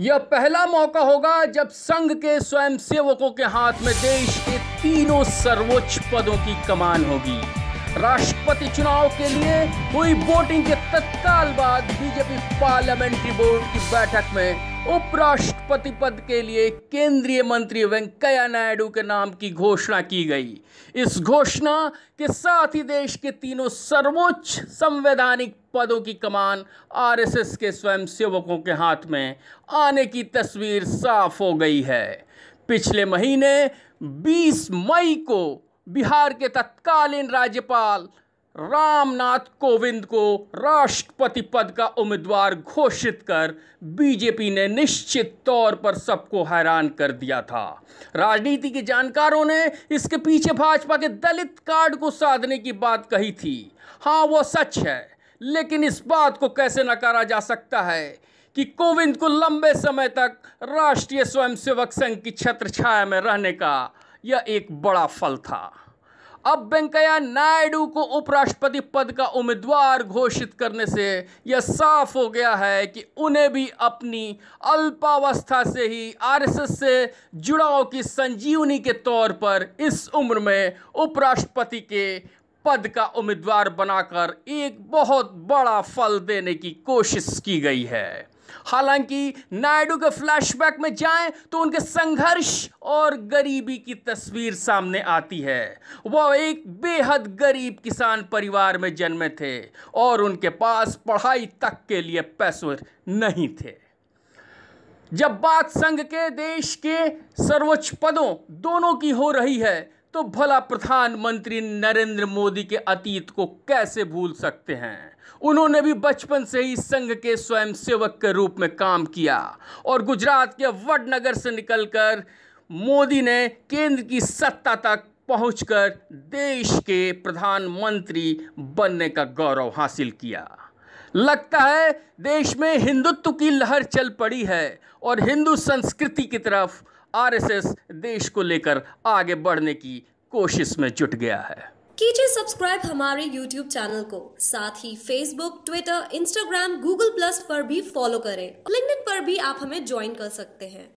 यह पहला मौका होगा जब संघ के स्वयंसेवकों के हाथ में देश के तीनों सर्वोच्च पदों की कमान होगी राष्ट्रपति चुनाव के लिए हुई वोटिंग के तत्काल बाद बीजेपी पार्लियामेंट्री बोर्ड की बैठक में उपराष्ट्रपति पद के लिए केंद्रीय मंत्री वेंकैया नायडू के नाम की घोषणा की गई इस घोषणा के साथ ही देश के तीनों सर्वोच्च संवैधानिक पदों की कमान आरएसएस के स्वयंसेवकों के हाथ में आने की तस्वीर साफ हो गई है पिछले महीने 20 मई को बिहार के तत्कालीन राज्यपाल रामनाथ कोविंद को राष्ट्रपति पद का उम्मीदवार घोषित कर बीजेपी ने निश्चित तौर पर सबको हैरान कर दिया था राजनीति के जानकारों ने इसके पीछे भाजपा के दलित कार्ड को साधने की बात कही थी हाँ वो सच है लेकिन इस बात को कैसे नकारा जा सकता है कि कोविंद को लंबे समय तक राष्ट्रीय स्वयंसेवक संघ की छत्र छाया में रहने का यह एक बड़ा फल था अब वेंकैया नायडू को उपराष्ट्रपति पद का उम्मीदवार घोषित करने से यह साफ हो गया है कि उन्हें भी अपनी अल्पावस्था से ही आरएसएस से जुड़ाव की संजीवनी के तौर पर इस उम्र में उपराष्ट्रपति के पद का उम्मीदवार बनाकर एक बहुत बड़ा फल देने की कोशिश की गई है हालांकि नायडू के फ्लैशबैक में जाएं तो उनके संघर्ष और गरीबी की तस्वीर सामने आती है वह एक बेहद गरीब किसान परिवार में जन्मे थे और उनके पास पढ़ाई तक के लिए पैसे नहीं थे जब बात संघ के देश के सर्वोच्च पदों दोनों की हो रही है तो भला प्रधानमंत्री नरेंद्र मोदी के अतीत को कैसे भूल सकते हैं उन्होंने भी बचपन से ही संघ के स्वयंसेवक के रूप में काम किया और गुजरात के वडनगर से निकलकर मोदी ने केंद्र की सत्ता तक पहुंचकर देश के प्रधानमंत्री बनने का गौरव हासिल किया लगता है देश में हिंदुत्व की लहर चल पड़ी है और हिंदू संस्कृति की तरफ आरएसएस देश को लेकर आगे बढ़ने की कोशिश में जुट गया है कीजिए सब्सक्राइब हमारे YouTube चैनल को साथ ही Facebook, Twitter, Instagram, Google Plus पर भी फॉलो करें लिंक्डइन पर भी आप हमें ज्वाइन कर सकते हैं